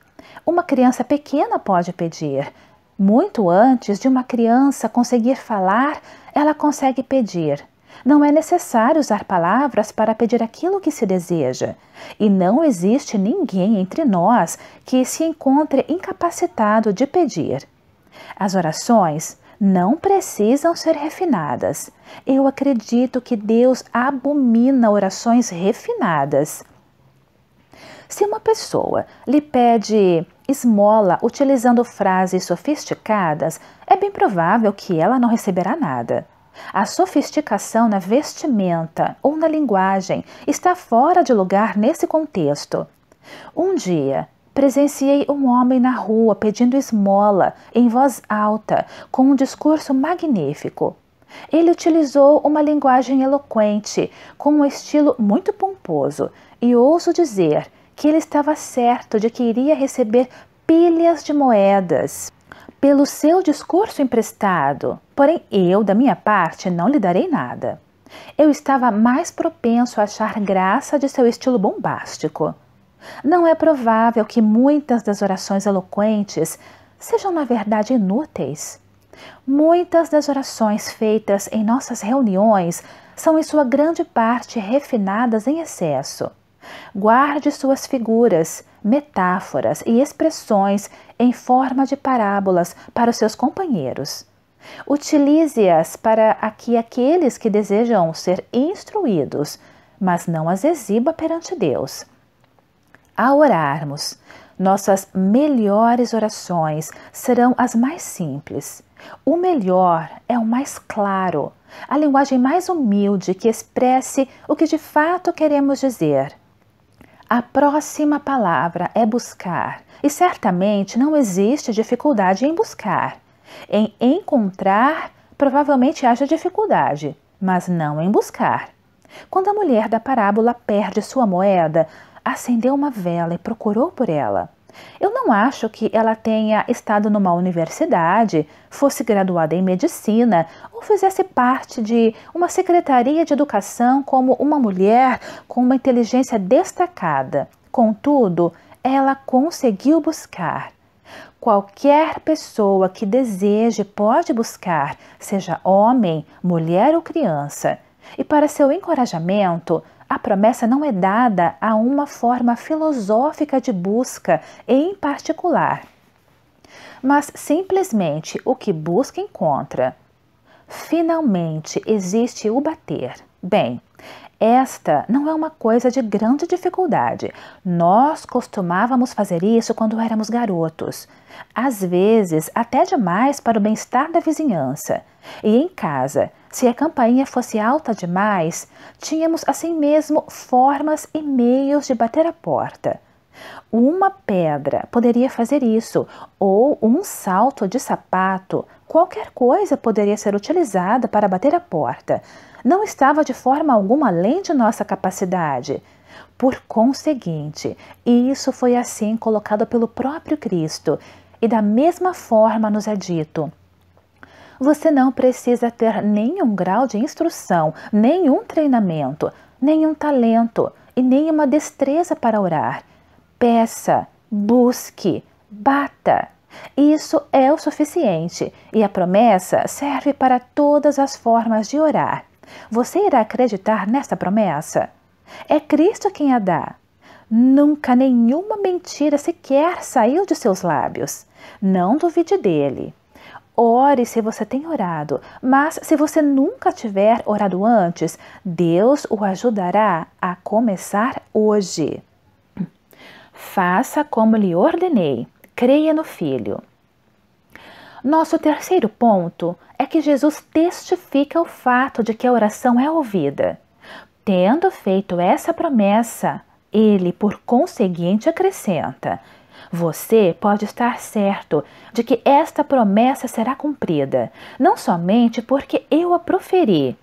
Uma criança pequena pode pedir. Muito antes de uma criança conseguir falar, ela consegue pedir. Não é necessário usar palavras para pedir aquilo que se deseja, e não existe ninguém entre nós que se encontre incapacitado de pedir. As orações não precisam ser refinadas. Eu acredito que Deus abomina orações refinadas. Se uma pessoa lhe pede esmola utilizando frases sofisticadas, é bem provável que ela não receberá nada. A sofisticação na vestimenta ou na linguagem está fora de lugar nesse contexto. Um dia, presenciei um homem na rua pedindo esmola em voz alta, com um discurso magnífico. Ele utilizou uma linguagem eloquente, com um estilo muito pomposo, e ouso dizer que ele estava certo de que iria receber pilhas de moedas pelo seu discurso emprestado, porém eu, da minha parte, não lhe darei nada. Eu estava mais propenso a achar graça de seu estilo bombástico. Não é provável que muitas das orações eloquentes sejam, na verdade, inúteis. Muitas das orações feitas em nossas reuniões são, em sua grande parte, refinadas em excesso. Guarde suas figuras, metáforas e expressões em forma de parábolas para os seus companheiros. Utilize-as para que aqueles que desejam ser instruídos, mas não as exiba perante Deus. Ao orarmos, nossas melhores orações serão as mais simples. O melhor é o mais claro, a linguagem mais humilde que expresse o que de fato queremos dizer. A próxima palavra é buscar, e certamente não existe dificuldade em buscar. Em encontrar, provavelmente haja dificuldade, mas não em buscar. Quando a mulher da parábola perde sua moeda, acendeu uma vela e procurou por ela. Eu não acho que ela tenha estado numa universidade, fosse graduada em medicina ou fizesse parte de uma secretaria de educação como uma mulher com uma inteligência destacada. Contudo, ela conseguiu buscar. Qualquer pessoa que deseje pode buscar, seja homem, mulher ou criança. E para seu encorajamento, a promessa não é dada a uma forma filosófica de busca em particular, mas simplesmente o que busca encontra. Finalmente existe o bater. Bem, esta não é uma coisa de grande dificuldade. Nós costumávamos fazer isso quando éramos garotos. Às vezes, até demais para o bem-estar da vizinhança. E em casa, se a campainha fosse alta demais, tínhamos assim mesmo formas e meios de bater a porta. Uma pedra poderia fazer isso, ou um salto de sapato, qualquer coisa poderia ser utilizada para bater a porta não estava de forma alguma além de nossa capacidade. Por conseguinte, isso foi assim colocado pelo próprio Cristo, e da mesma forma nos é dito: você não precisa ter nenhum grau de instrução, nenhum treinamento, nenhum talento e nenhuma destreza para orar. Peça, busque, bata. Isso é o suficiente e a promessa serve para todas as formas de orar. Você irá acreditar nesta promessa? É Cristo quem a dá. Nunca nenhuma mentira sequer saiu de seus lábios. Não duvide dele. Ore se você tem orado, mas se você nunca tiver orado antes, Deus o ajudará a começar hoje. Faça como lhe ordenei, creia no Filho. Nosso terceiro ponto é que Jesus testifica o fato de que a oração é ouvida. Tendo feito essa promessa, ele, por conseguinte, acrescenta: Você pode estar certo de que esta promessa será cumprida, não somente porque eu a proferi,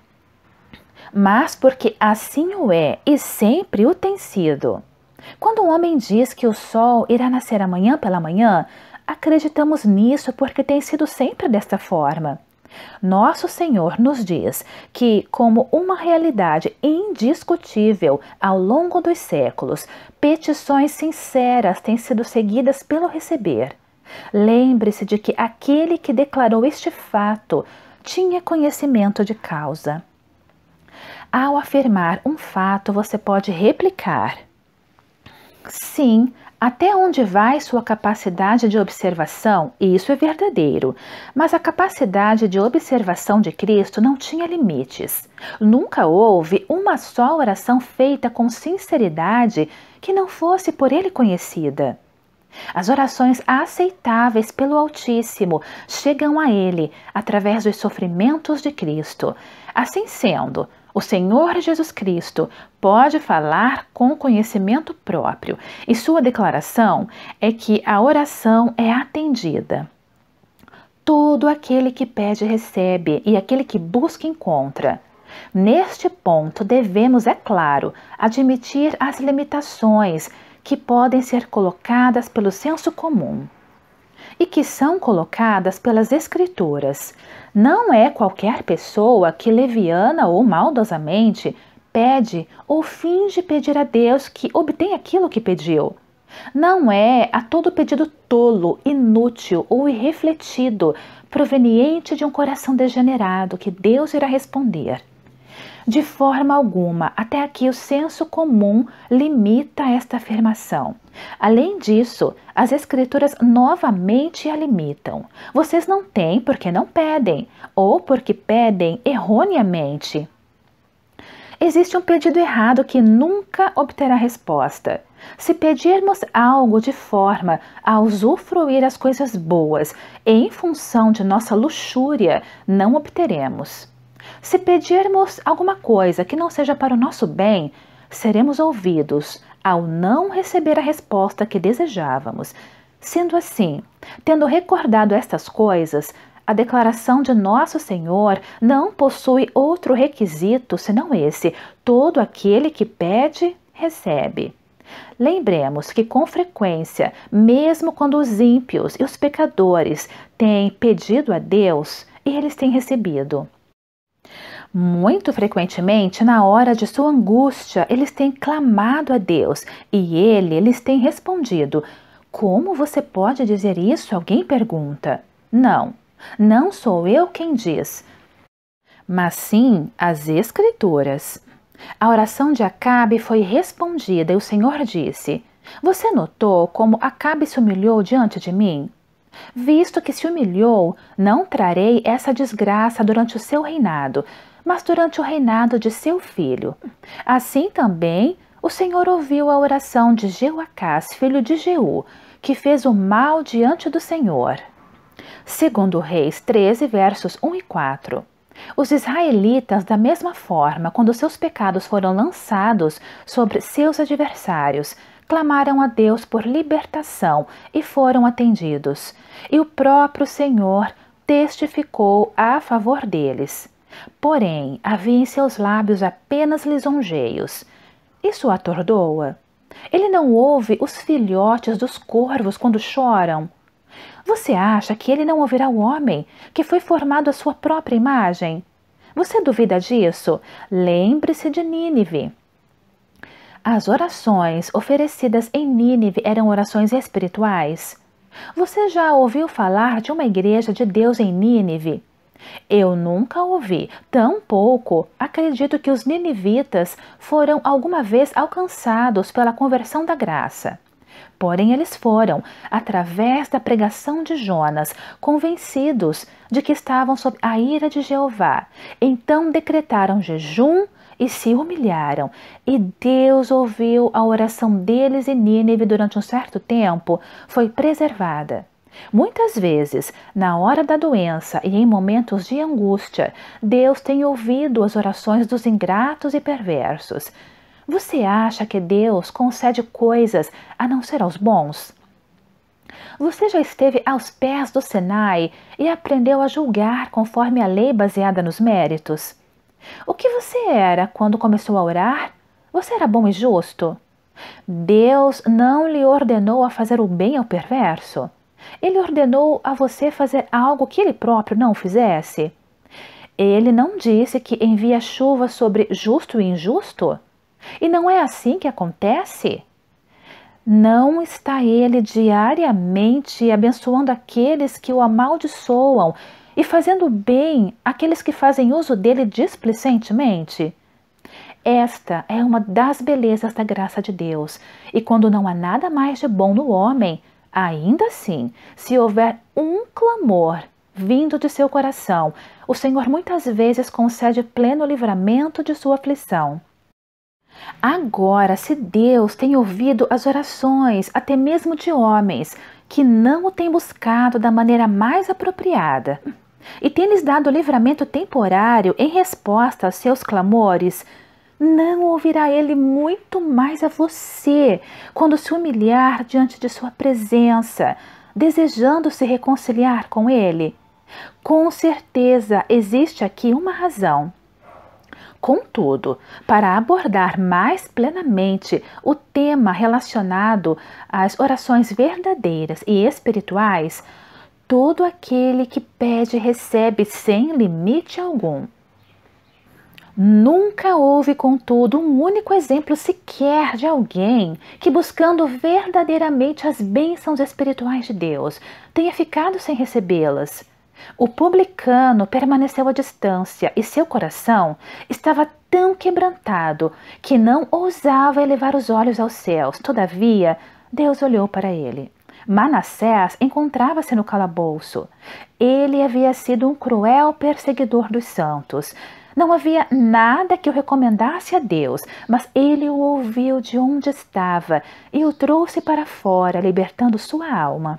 mas porque assim o é e sempre o tem sido. Quando um homem diz que o sol irá nascer amanhã pela manhã, acreditamos nisso porque tem sido sempre desta forma. Nosso Senhor nos diz que, como uma realidade indiscutível ao longo dos séculos, petições sinceras têm sido seguidas pelo receber. Lembre-se de que aquele que declarou este fato tinha conhecimento de causa. Ao afirmar um fato, você pode replicar: Sim, até onde vai sua capacidade de observação? Isso é verdadeiro. Mas a capacidade de observação de Cristo não tinha limites. Nunca houve uma só oração feita com sinceridade que não fosse por ele conhecida. As orações aceitáveis pelo Altíssimo chegam a ele através dos sofrimentos de Cristo. Assim sendo, o Senhor Jesus Cristo pode falar com conhecimento próprio e sua declaração é que a oração é atendida. Todo aquele que pede recebe e aquele que busca encontra. Neste ponto, devemos, é claro, admitir as limitações que podem ser colocadas pelo senso comum e que são colocadas pelas escrituras. Não é qualquer pessoa que leviana ou maldosamente pede ou finge pedir a Deus que obtém aquilo que pediu. Não é a todo pedido tolo, inútil ou irrefletido, proveniente de um coração degenerado, que Deus irá responder. De forma alguma, até aqui o senso comum limita esta afirmação. Além disso, as escrituras novamente a limitam. Vocês não têm porque não pedem, ou porque pedem erroneamente. Existe um pedido errado que nunca obterá resposta. Se pedirmos algo de forma a usufruir as coisas boas em função de nossa luxúria, não obteremos. Se pedirmos alguma coisa que não seja para o nosso bem, seremos ouvidos ao não receber a resposta que desejávamos. Sendo assim, tendo recordado estas coisas, a declaração de Nosso Senhor não possui outro requisito senão esse: todo aquele que pede, recebe. Lembremos que, com frequência, mesmo quando os ímpios e os pecadores têm pedido a Deus, eles têm recebido. Muito frequentemente, na hora de sua angústia, eles têm clamado a Deus e ele lhes tem respondido. Como você pode dizer isso? Alguém pergunta. Não, não sou eu quem diz, mas sim as Escrituras. A oração de Acabe foi respondida e o Senhor disse: Você notou como Acabe se humilhou diante de mim? Visto que se humilhou, não trarei essa desgraça durante o seu reinado, mas durante o reinado de seu filho. Assim também o Senhor ouviu a oração de Jeoacás, filho de Jeú, que fez o mal diante do Senhor. Segundo Reis 13, versos 1 e 4. Os israelitas, da mesma forma, quando seus pecados foram lançados sobre seus adversários, clamaram a Deus por libertação e foram atendidos, e o próprio Senhor testificou a favor deles. Porém, havia em seus lábios apenas lisonjeios. Isso atordoa. Ele não ouve os filhotes dos corvos quando choram. Você acha que ele não ouvirá o homem, que foi formado à sua própria imagem? Você duvida disso? Lembre-se de Nínive. As orações oferecidas em Nínive eram orações espirituais. Você já ouviu falar de uma igreja de Deus em Nínive? Eu nunca ouvi, tampouco acredito que os ninivitas foram alguma vez alcançados pela conversão da graça. Porém, eles foram, através da pregação de Jonas, convencidos de que estavam sob a ira de Jeová. Então decretaram jejum e se humilharam. E Deus ouviu a oração deles e Nínive durante um certo tempo foi preservada. Muitas vezes, na hora da doença e em momentos de angústia, Deus tem ouvido as orações dos ingratos e perversos. Você acha que Deus concede coisas a não ser aos bons? Você já esteve aos pés do Senai e aprendeu a julgar conforme a lei baseada nos méritos? O que você era quando começou a orar? Você era bom e justo? Deus não lhe ordenou a fazer o bem ao perverso. Ele ordenou a você fazer algo que ele próprio não fizesse. Ele não disse que envia chuva sobre justo e injusto? E não é assim que acontece? Não está ele diariamente abençoando aqueles que o amaldiçoam, e fazendo bem àqueles que fazem uso dele displicentemente? Esta é uma das belezas da graça de Deus, e quando não há nada mais de bom no homem, ainda assim, se houver um clamor vindo de seu coração, o Senhor muitas vezes concede pleno livramento de sua aflição. Agora, se Deus tem ouvido as orações, até mesmo de homens, que não o têm buscado da maneira mais apropriada, e tem-lhes dado livramento temporário em resposta aos seus clamores, não ouvirá ele muito mais a você quando se humilhar diante de sua presença, desejando se reconciliar com ele? Com certeza existe aqui uma razão. Contudo, para abordar mais plenamente o tema relacionado às orações verdadeiras e espirituais, todo aquele que pede recebe sem limite algum. Nunca houve, contudo, um único exemplo sequer de alguém que, buscando verdadeiramente as bênçãos espirituais de Deus, tenha ficado sem recebê-las. O publicano permaneceu à distância e seu coração estava tão quebrantado que não ousava elevar os olhos aos céus. Todavia, Deus olhou para ele. Manassés encontrava-se no calabouço. Ele havia sido um cruel perseguidor dos santos. Não havia nada que o recomendasse a Deus, mas ele o ouviu de onde estava e o trouxe para fora, libertando sua alma.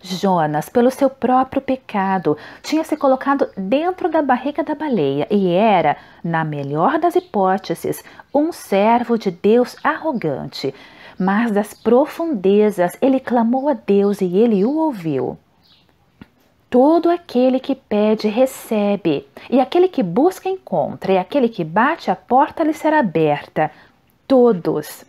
Jonas, pelo seu próprio pecado, tinha se colocado dentro da barriga da baleia e era, na melhor das hipóteses, um servo de Deus arrogante mas das profundezas ele clamou a Deus e ele o ouviu. Todo aquele que pede, recebe, e aquele que busca, encontra, e aquele que bate, a porta lhe será aberta. Todos.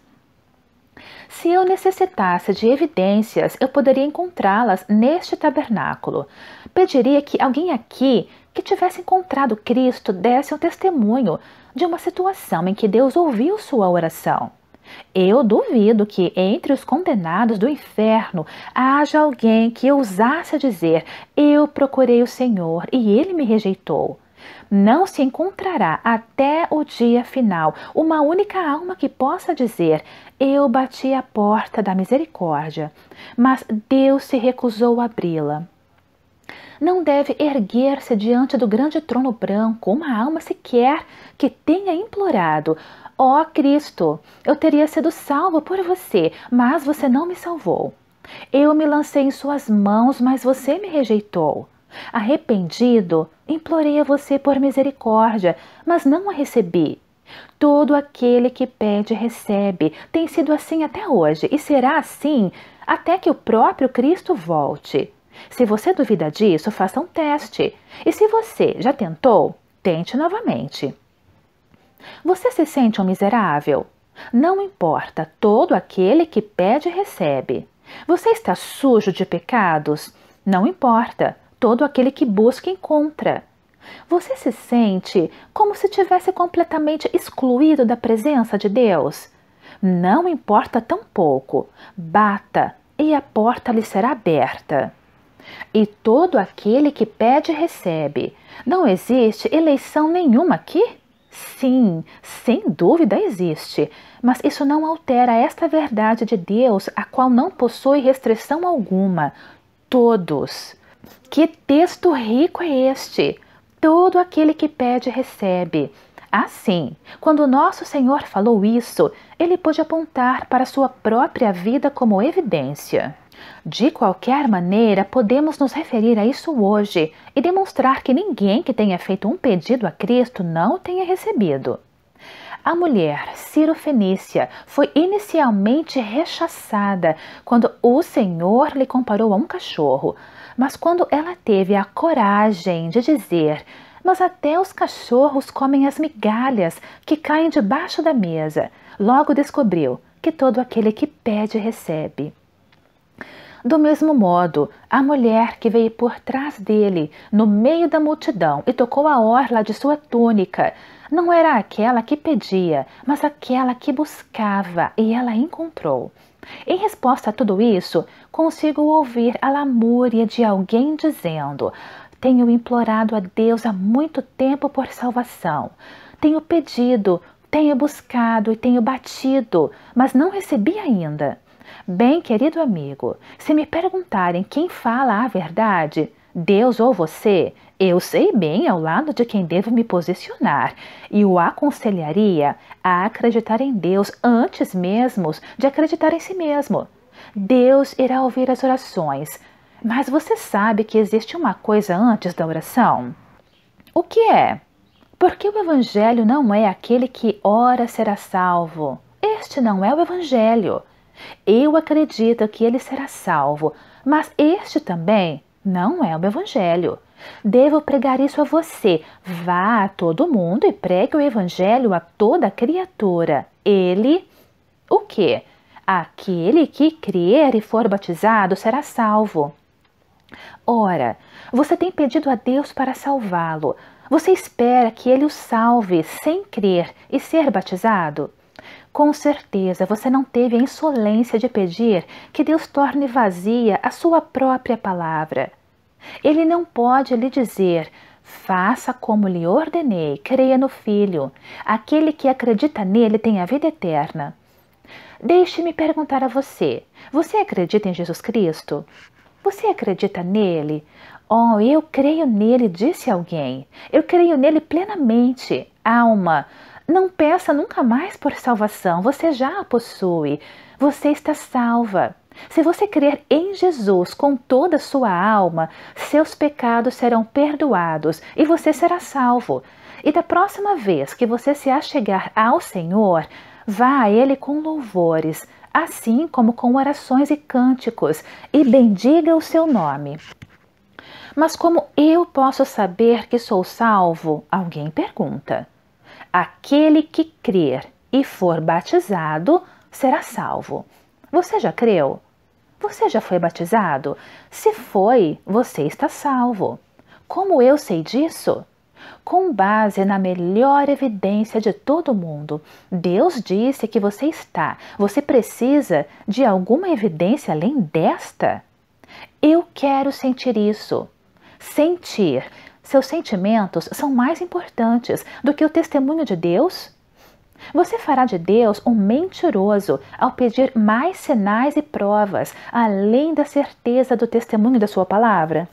Se eu necessitasse de evidências, eu poderia encontrá-las neste tabernáculo. Pediria que alguém aqui que tivesse encontrado Cristo desse um testemunho de uma situação em que Deus ouviu sua oração. Eu duvido que entre os condenados do inferno haja alguém que ousasse dizer: Eu procurei o Senhor e ele me rejeitou. Não se encontrará até o dia final uma única alma que possa dizer: Eu bati a porta da misericórdia, mas Deus se recusou a abri-la não deve erguer-se diante do grande trono branco uma alma sequer que tenha implorado: Ó oh, Cristo, eu teria sido salvo por você, mas você não me salvou. Eu me lancei em suas mãos, mas você me rejeitou. Arrependido, implorei a você por misericórdia, mas não a recebi. Todo aquele que pede, recebe. Tem sido assim até hoje e será assim até que o próprio Cristo volte. Se você duvida disso, faça um teste. E se você já tentou, tente novamente. Você se sente um miserável? Não importa, todo aquele que pede recebe. Você está sujo de pecados? Não importa, todo aquele que busca encontra. Você se sente como se tivesse completamente excluído da presença de Deus? Não importa tão pouco. Bata e a porta lhe será aberta. E todo aquele que pede recebe. Não existe eleição nenhuma aqui? Sim, sem dúvida existe, mas isso não altera esta verdade de Deus, a qual não possui restrição alguma. Todos. Que texto rico é este? Todo aquele que pede recebe. Assim, quando nosso Senhor falou isso, ele pôde apontar para sua própria vida como evidência. De qualquer maneira, podemos nos referir a isso hoje e demonstrar que ninguém que tenha feito um pedido a Cristo não o tenha recebido. A mulher Ciro-fenícia foi inicialmente rechaçada quando o Senhor lhe comparou a um cachorro, mas quando ela teve a coragem de dizer: Mas até os cachorros comem as migalhas que caem debaixo da mesa, logo descobriu que todo aquele que pede recebe. Do mesmo modo, a mulher que veio por trás dele, no meio da multidão, e tocou a orla de sua túnica, não era aquela que pedia, mas aquela que buscava, e ela encontrou. Em resposta a tudo isso, consigo ouvir a lamúria de alguém dizendo: Tenho implorado a Deus há muito tempo por salvação. Tenho pedido, tenho buscado e tenho batido, mas não recebi ainda. Bem, querido amigo, se me perguntarem quem fala a verdade, Deus ou você, eu sei bem ao lado de quem devo me posicionar e o aconselharia a acreditar em Deus antes mesmo de acreditar em si mesmo. Deus irá ouvir as orações, mas você sabe que existe uma coisa antes da oração? O que é? Porque o Evangelho não é aquele que ora será salvo. Este não é o Evangelho. Eu acredito que ele será salvo, mas este também não é o meu evangelho. Devo pregar isso a você. Vá a todo mundo e pregue o evangelho a toda criatura. Ele, o quê? Aquele que crer e for batizado será salvo. Ora, você tem pedido a Deus para salvá-lo. Você espera que ele o salve sem crer e ser batizado? Com certeza, você não teve a insolência de pedir que Deus torne vazia a sua própria palavra. Ele não pode lhe dizer: Faça como lhe ordenei, creia no Filho. Aquele que acredita nele tem a vida eterna. Deixe-me perguntar a você: Você acredita em Jesus Cristo? Você acredita nele? Oh, eu creio nele, disse alguém. Eu creio nele plenamente. Alma, não peça nunca mais por salvação, você já a possui. Você está salva. Se você crer em Jesus com toda a sua alma, seus pecados serão perdoados e você será salvo. E da próxima vez que você se achegar ao Senhor, vá a Ele com louvores, assim como com orações e cânticos, e bendiga o seu nome. Mas como eu posso saber que sou salvo? Alguém pergunta. Aquele que crer e for batizado será salvo. Você já creu? Você já foi batizado? Se foi, você está salvo. Como eu sei disso? Com base na melhor evidência de todo mundo, Deus disse que você está. Você precisa de alguma evidência além desta? Eu quero sentir isso. Sentir seus sentimentos são mais importantes do que o testemunho de Deus? Você fará de Deus um mentiroso ao pedir mais sinais e provas, além da certeza do testemunho da sua palavra?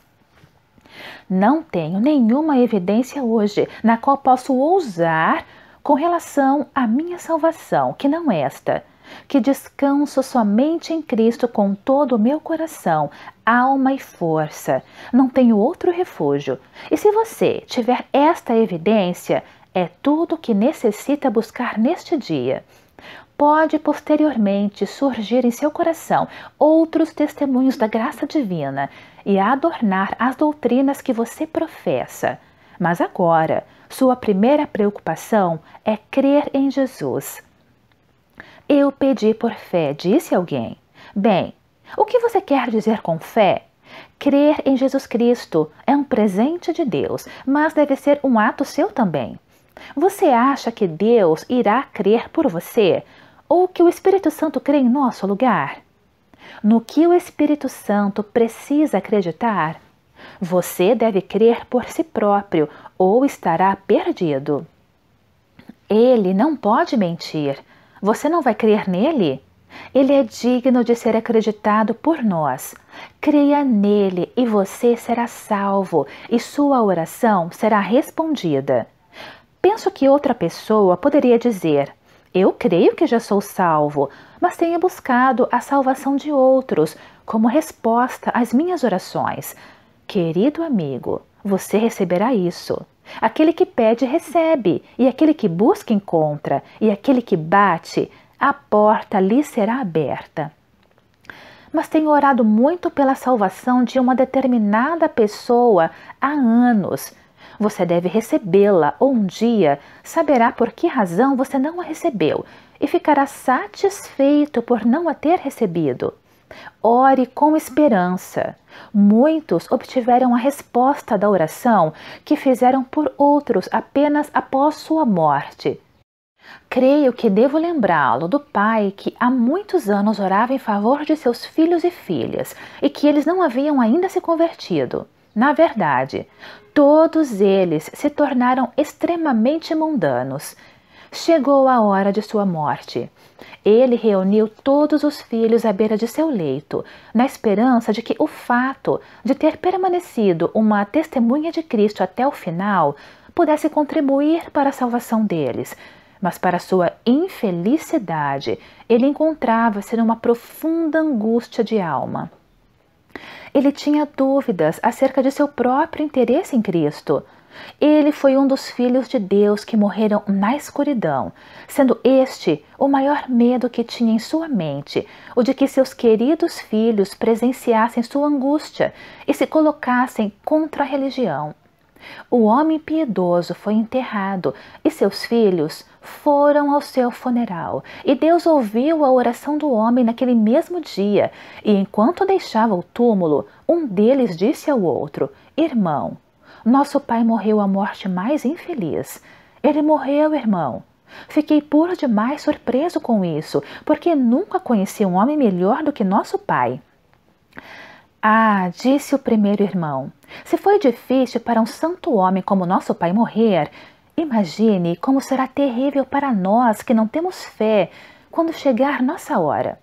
Não tenho nenhuma evidência hoje na qual posso ousar com relação à minha salvação, que não esta, que descanso somente em Cristo com todo o meu coração, alma e força. Não tenho outro refúgio. E se você tiver esta evidência, é tudo o que necessita buscar neste dia. Pode posteriormente surgir em seu coração outros testemunhos da graça divina e adornar as doutrinas que você professa. Mas agora, sua primeira preocupação é crer em Jesus eu pedi por fé, disse alguém. Bem, o que você quer dizer com fé? Crer em Jesus Cristo é um presente de Deus, mas deve ser um ato seu também. Você acha que Deus irá crer por você? Ou que o Espírito Santo crê em nosso lugar? No que o Espírito Santo precisa acreditar? Você deve crer por si próprio ou estará perdido. Ele não pode mentir, você não vai crer nele? Ele é digno de ser acreditado por nós. Creia nele e você será salvo, e sua oração será respondida. Penso que outra pessoa poderia dizer: Eu creio que já sou salvo, mas tenha buscado a salvação de outros como resposta às minhas orações. Querido amigo, você receberá isso. Aquele que pede, recebe, e aquele que busca, encontra, e aquele que bate, a porta lhe será aberta. Mas tenho orado muito pela salvação de uma determinada pessoa há anos. Você deve recebê-la, ou um dia saberá por que razão você não a recebeu e ficará satisfeito por não a ter recebido. Ore com esperança. Muitos obtiveram a resposta da oração que fizeram por outros apenas após sua morte. Creio que devo lembrá-lo do pai que há muitos anos orava em favor de seus filhos e filhas e que eles não haviam ainda se convertido. Na verdade, todos eles se tornaram extremamente mundanos chegou a hora de sua morte. Ele reuniu todos os filhos à beira de seu leito, na esperança de que o fato de ter permanecido uma testemunha de Cristo até o final pudesse contribuir para a salvação deles. Mas, para sua infelicidade, ele encontrava-se numa profunda angústia de alma. Ele tinha dúvidas acerca de seu próprio interesse em Cristo. Ele foi um dos filhos de Deus que morreram na escuridão, sendo este o maior medo que tinha em sua mente, o de que seus queridos filhos presenciassem sua angústia e se colocassem contra a religião. O homem piedoso foi enterrado e seus filhos foram ao seu funeral. E Deus ouviu a oração do homem naquele mesmo dia. E enquanto deixava o túmulo, um deles disse ao outro: Irmão, nosso pai morreu a morte mais infeliz. Ele morreu, irmão. Fiquei puro demais surpreso com isso, porque nunca conheci um homem melhor do que nosso pai. Ah, disse o primeiro irmão, se foi difícil para um santo homem como nosso pai morrer, imagine como será terrível para nós que não temos fé quando chegar nossa hora.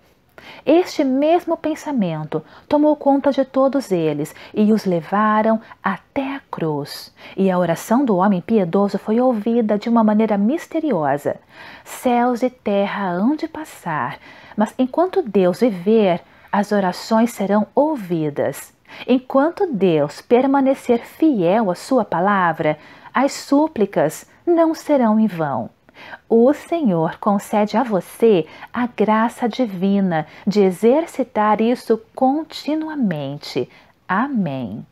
Este mesmo pensamento tomou conta de todos eles e os levaram até a cruz. E a oração do homem piedoso foi ouvida de uma maneira misteriosa. Céus e terra hão de passar, mas enquanto Deus viver, as orações serão ouvidas. Enquanto Deus permanecer fiel à sua palavra, as súplicas não serão em vão. O Senhor concede a você a graça divina de exercitar isso continuamente. Amém.